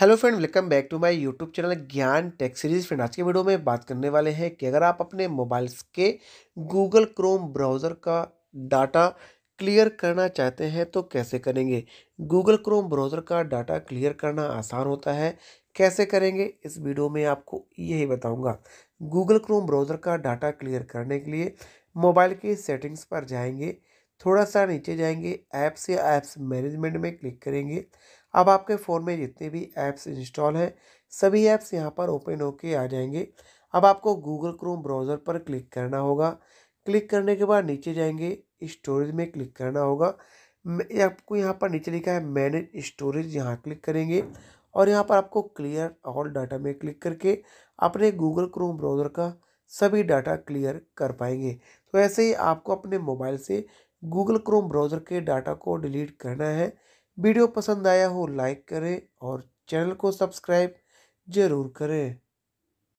hello friend welcome back to my YouTube channel Gyan tech series friend आज के video में बात करने वाले हैं कि अगर आप अपने मोबाइल्स के गूगल क्रोम ब्राउज़र का डाटा क्लियर करना चाहते हैं तो कैसे करेंगे गूगल क्रोम ब्राउज़र का डाटा क्लियर करना आसान होता है कैसे करेंगे इस वीडियो में आपको यही बताऊँगा गूगल क्रोम ब्राउज़र का डाटा क्लियर करने के लिए मोबाइल के सेटिंग्स पर जाएंगे थोड़ा सा नीचे जाएंगे ऐप्स या ऐप्स मैनेजमेंट में क्लिक करेंगे अब आपके फ़ोन में जितने भी ऐप्स इंस्टॉल हैं सभी ऐप्स यहाँ पर ओपन होके आ जाएंगे अब आपको गूगल क्रोम ब्राउज़र पर क्लिक करना होगा क्लिक करने के बाद नीचे जाएंगे स्टोरेज में क्लिक करना होगा आपको यहाँ पर नीचे लिखा है मैनेज स्टोरेज यहाँ क्लिक करेंगे और यहाँ पर आपको क्लियर ऑल डाटा में क्लिक करके अपने गूगल क्रोम ब्राउज़र का सभी डाटा क्लियर कर पाएंगे तो ऐसे ही आपको अपने मोबाइल से गूगल क्रोम ब्राउज़र के डाटा को डिलीट करना है वीडियो पसंद आया हो लाइक करें और चैनल को सब्सक्राइब ज़रूर करें